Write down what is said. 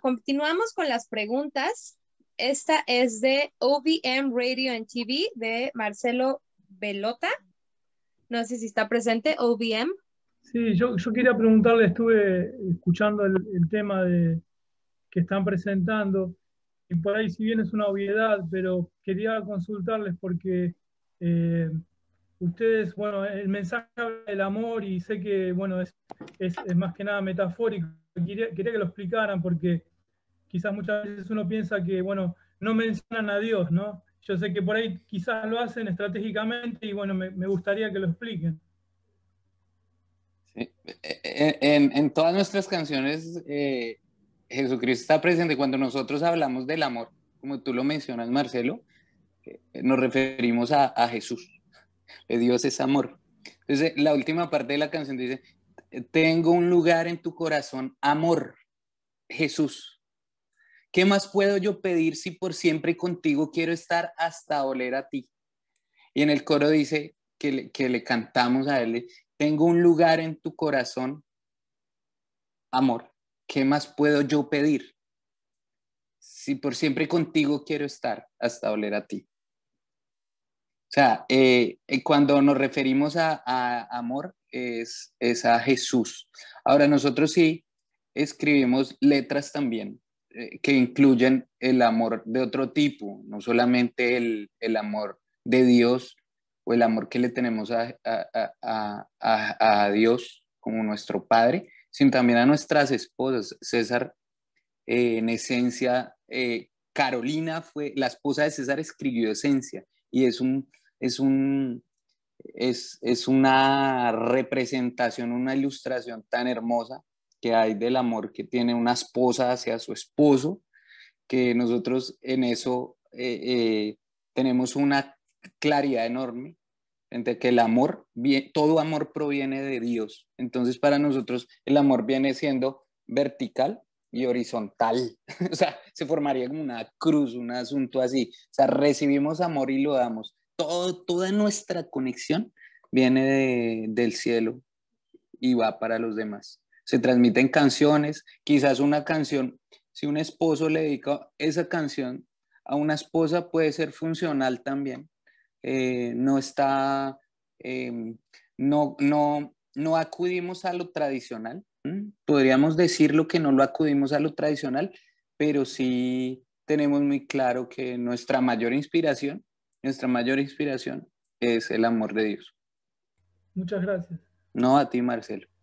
Continuamos con las preguntas. Esta es de OVM Radio and TV de Marcelo Velota. No sé si está presente OVM. Sí, yo, yo quería preguntarle, estuve escuchando el, tema de, que están presentando y por ahí si bien es una obviedad, pero quería consultarles porque eh, ustedes, bueno, el mensaje del amor y sé que, bueno, es, es, más que nada metafórico, quería, que lo explicaran porque quizás muchas veces uno piensa que, bueno, no mencionan a Dios, ¿no? Yo sé que por ahí quizás lo hacen estratégicamente y bueno, me, gustaría que lo expliquen. E, e, e, en, todas nuestras canciones, eh, Jesucristo está presente. Cuando nosotros hablamos del amor, como tú lo mencionas, Marcelo, eh, nos referimos a, Jesús. Dios es amor. Entonces, la última parte de la canción dice, tengo un lugar en tu corazón, amor, Jesús. ¿Qué más puedo yo pedir si por siempre contigo quiero estar hasta oler a ti? Y en el coro dice que le, cantamos a él, tengo un lugar en tu corazón, amor, ¿qué más puedo yo pedir? Si por siempre contigo quiero estar hasta oler a ti. O sea, eh, eh, cuando nos referimos a, amor es, es, a Jesús. Ahora nosotros sí escribimos letras también eh, que incluyen el amor de otro tipo, no solamente el, amor de Dios o el amor que le tenemos a, Dios como nuestro Padre, sino también a nuestras esposas. César, eh, en esencia, eh, Carolina fue, la esposa de César escribió esencia y es un, es un, es una representación, una ilustración tan hermosa que hay del amor que tiene una esposa hacia su esposo, que nosotros en eso eh, eh, tenemos una claridad enorme entre que el amor, todo amor proviene de Dios. Entonces para nosotros el amor viene siendo vertical y horizontal. o sea, se formaría como una cruz, un asunto así. O sea, recibimos amor y lo damos. Todo, toda nuestra conexión viene del cielo y va para los demás se transmiten canciones, quizás una canción, si un esposo le dedica esa canción a una esposa puede ser funcional también, eh, no está, em, no, no, no acudimos a lo tradicional, podríamos decirlo que no lo acudimos a lo tradicional, pero sí tenemos muy claro que nuestra mayor inspiración, nuestra mayor inspiración es el amor de Dios. Muchas gracias. No, a ti, Marcelo.